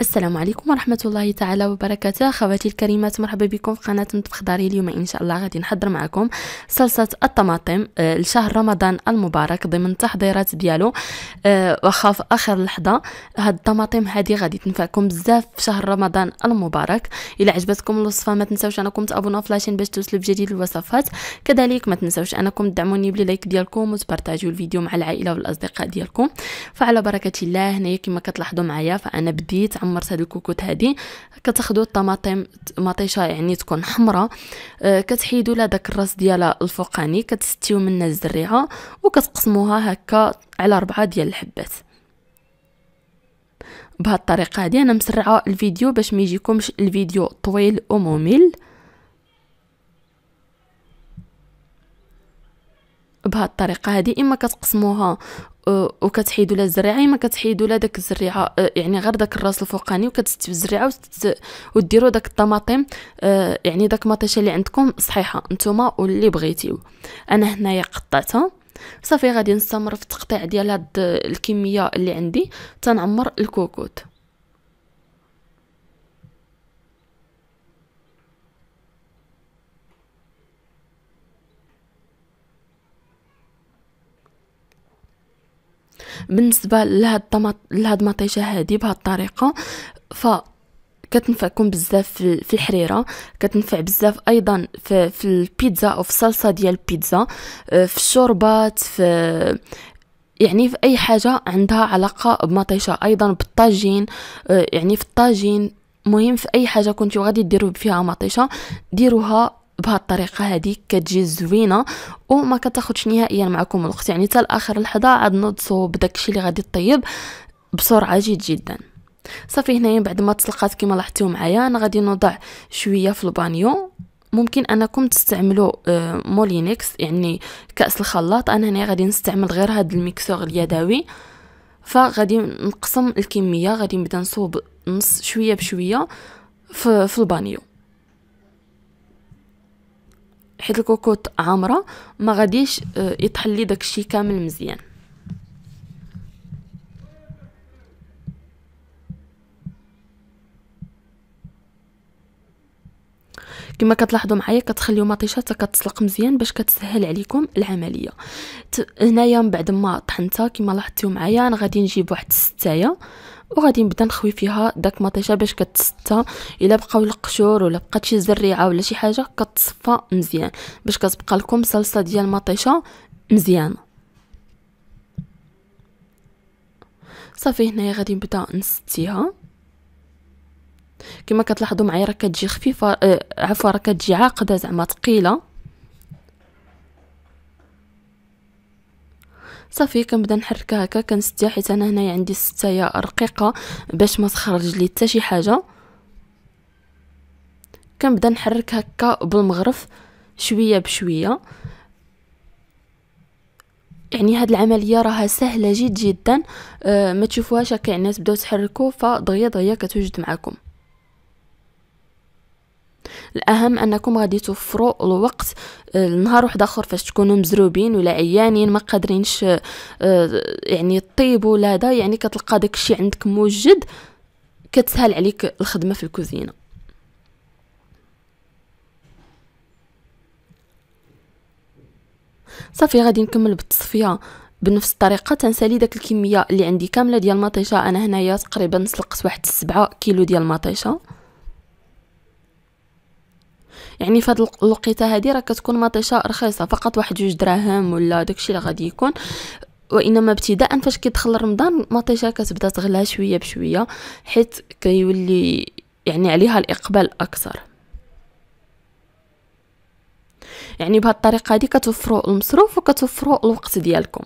السلام عليكم ورحمة الله تعالى وبركاته خواتي الكريمات مرحبا بكم في قناة مطبخ داري اليوم إن شاء الله غادي نحضر معكم صلصة الطماطم آه، لشهر رمضان المبارك ضمن التحضيرات ديالو آه واخا في آخر لحظة هاد الطماطم هادي غادي تنفعكم بزاف في شهر رمضان المبارك إلى عجبتكم الوصفة ما تنساوش أنكم تابوناو في لاشين باش توصلوا بجديد الوصفات كذلك ما تنساوش أنكم تدعموني بلايك ديالكم وتبارطاجيو الفيديو مع العائلة والأصدقاء ديالكم فعلى بركة الله هنايا كما كتلاحظوا معايا فأنا بديت عمرت هذه الكوكوت هذه كتاخذوا الطماطم مطيشه يعني تكون حمراء آه كتحيدوا لها داك الراس ديالها الفوقاني كتستيو منها الزريعه وكتقسموها هكا على ربعه ديال الحبات بهاد الطريقه هذه انا مسرعه الفيديو باش ما يجيكمش الفيديو طويل وممل بهاد الطريقه هذه اما كتقسموها وكتحيدوا لها الزريعه اما كتحيدوا لها داك الزريعه يعني غير داك الراس الفوقاني وكتستيو الزريعه وديروا داك الطماطم يعني داك مطيشه اللي عندكم صحيحه نتوما واللي بغيتيو انا هنايا قطعتها صافي غادي نستمر في التقطيع ديال هاد الكميه اللي عندي تنعمر الكوكوت بالنسبه لهاد الطماط لهاد المطيشه هادي بهاد الطريقه ف كتنفعكم بزاف في الحريره كتنفع بزاف ايضا في, في البيتزا او في الصلصه ديال البيتزا آه، في الشوربات في يعني في اي حاجه عندها علاقه بمطيشه ايضا بالطاجين آه، يعني في الطاجين مهم في اي حاجه كنتو غادي ديروا فيها مطيشه ديروها بهالطريقه هذه كتجي زوينه وما كتاخذش نهائيا معكم الوقت يعني حتى لاخر لحظه عاد نوضسو الشيء اللي غادي طيب بسرعه جد جدا صافي هنايا بعد ما تسلقات كما لاحظتوا معايا انا غادي نوضع شويه في البانيو ممكن انكم تستعملوا آه، مولينكس يعني كاس الخلاط انا هنا غادي نستعمل غير هذا الميكسور اليدوي فغادي نقسم الكميه غادي نبدا نصوب نص شويه بشويه في, في البانيو حيت الكوكوط عامره ما غاديش آه، يطحلي داكشي كامل مزيان كما كتلاحظوا معايا كتخليو مطيشه حتى كتسلق مزيان باش كتسهل عليكم العمليه هنايا من بعد ما طحنتها كما لاحظتوا معايا انا غادي نجيب واحد الستايه وغادي نبدا نخوي فيها داك مطيشه باش كتصفى الا بقاو القشور ولا بقات شي زريعه ولا شي حاجه كتصفى مزيان باش كتبقى لكم صلصه ديال المطيشه مزيانه صافي هنايا غادي نبدا نستيها كما كتلاحظوا معايا راه كتجي خفيفه آه عفوا راه كتجي عاقده زعما ثقيله صافي كنبدا نحركها هكا كنستيها حيت انا هنايا عندي الستايه رقيقه باش ما تخرج لي حتى شي حاجه كنبدا نحرك هكا بالمغرف شويه بشويه يعني هاد العمليه راها سهله جد جدا آه ما تشوفوهاش هكا يعني تبداو تحركوا فدغيا دغيا كتوجد معاكم الاهم انكم غادي توفروا الوقت لنهار آه، واحد اخر فاش تكونوا مزروبين ولا عيانين ما قادرينش آه، يعني طيبوا ولا هذا يعني كتلقى داكشي عندك موجد كتسهل عليك الخدمه في الكوزينه صافي غادي نكمل بالتصفيه بنفس الطريقه تنسالي داك الكميه اللي عندي كامله ديال المطيشه انا هنايا تقريبا سلقت واحد السبعة كيلو ديال المطيشه يعني فهاد الوقيته هادي راه كتكون مطيشه رخيصه فقط واحد جوج دراهم ولا داكشي اللي غادي يكون وانما ابتداء فاش كيدخل رمضان مطيشه كتبدا تغلى شويه بشويه حيت كيولي يعني عليها الاقبال اكثر يعني بهاد الطريقه هادي كتوفروا المصروف وكتوفروا الوقت ديالكم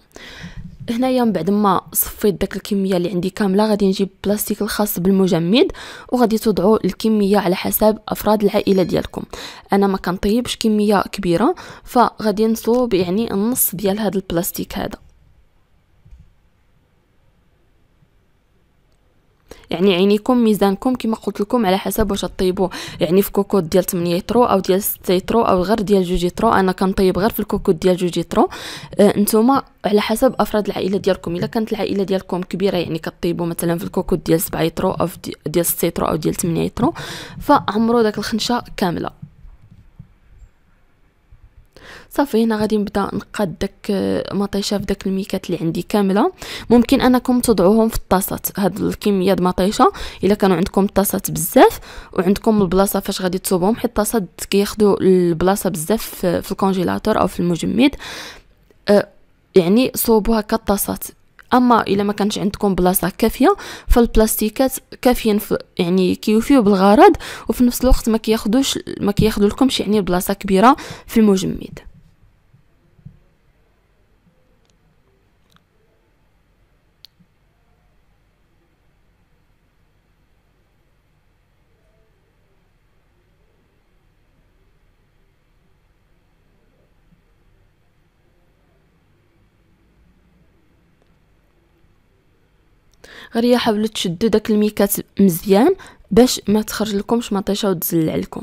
هنايا من بعد ما صفيت داك الكميه اللي عندي كامله غادي نجيب البلاستيك الخاص بالمجمد وغادي توضعوا الكميه على حسب افراد العائله ديالكم انا ما كنطيبش كميه كبيره فغادي نصوب يعني النص ديال هذا البلاستيك هذا يعني عينيكم ميزانكم كما قلت لكم على حسب واش طيبوا يعني في كوكوت ديال 8 يترو او ديال 6 يترو او غير ديال 2 يترو انا كنطيب غير في الكوكوت ديال 2 يترو آه نتوما على حسب افراد العائله ديالكم الا كانت العائله ديالكم كبيره يعني كطيبوا مثلا في الكوكوت ديال 7 يترو او ديال 6 يترو او ديال 8 يترو فعمروا داك الخنشه كامله صافي هنا غادي نبدا نقاد داك آه، مطيشه في داك الميكات اللي عندي كامله ممكن انكم تضعوهم في الطاسات هاد الكميه د مطيشه الا كانوا عندكم الطاسات بزاف وعندكم البلاصه فاش غادي تصوبهم حيت الطاسات كياخذوا البلاصه بزاف في الكونجيلاتور او في المجمد آه، يعني صوبوها كطاسات الطاسات اما الا ما كانش عندكم بلاصه كافيه فالبلاستيكات كافيين يعني كيوفيو بالغرض وفي نفس الوقت ما كياخذوش ما كياخذولكمش يعني بلاصه كبيره في المجمد غير هي حاولوا تشدوا داك الميكات مزيان باش ما تخرج لكمش مطيشه وتزلع لكم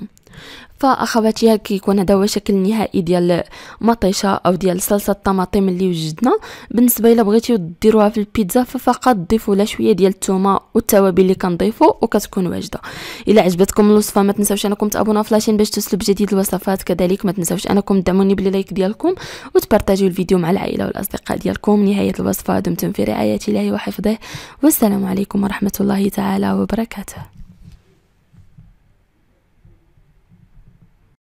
فاخواتي هاكي كيكون هذا هو الشكل النهائي ديال مطيشه او ديال صلصه الطماطم اللي وجدنا بالنسبه الا بغيتيو ديروها في البيتزا ففقط ضيفوا لها شويه ديال الثومه والتوابل اللي كنضيفوا وكتكون واجده الا عجبتكم الوصفه ما تنساوش انكم تابوناو فلاشين باش توصلوا بجديد الوصفات كذلك ما تنساوش انكم تدعموني باللايك ديالكم وتبارطاجيو الفيديو مع العائله والاصدقاء ديالكم نهايه الوصفه دمتم في رعايه الله وحفظه والسلام عليكم ورحمه الله تعالى وبركاته